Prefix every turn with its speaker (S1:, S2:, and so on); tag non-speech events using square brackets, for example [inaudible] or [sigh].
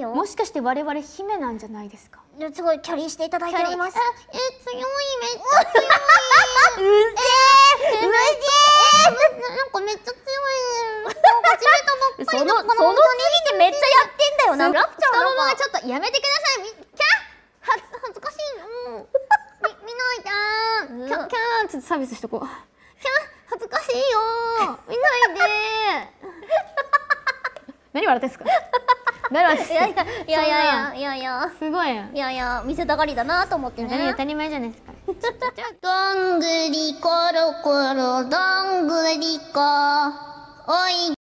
S1: よもしかして我々姫なんじゃないですかすごいキャリーしていただいておりますえ強いめっちゃ
S2: 強いうぜーうぜーなんかめっちゃ強い始めたばっかり [laughs] そのその次にめっちゃやってんだよなラプチャーのままちょっとやめてくだ
S1: さいみキャ恥恥ずかしいもうみ見ないでキャキャーちょっとサービスしとこうキャ恥ずかしいよ
S2: 見ないで [laughs] 何笑ってんすかだろいやいやいやいやいやすごいいやいや見せたがりだなと思ってね当たり前じゃないですか [laughs] どんぐりころころどんぐりこ
S1: おい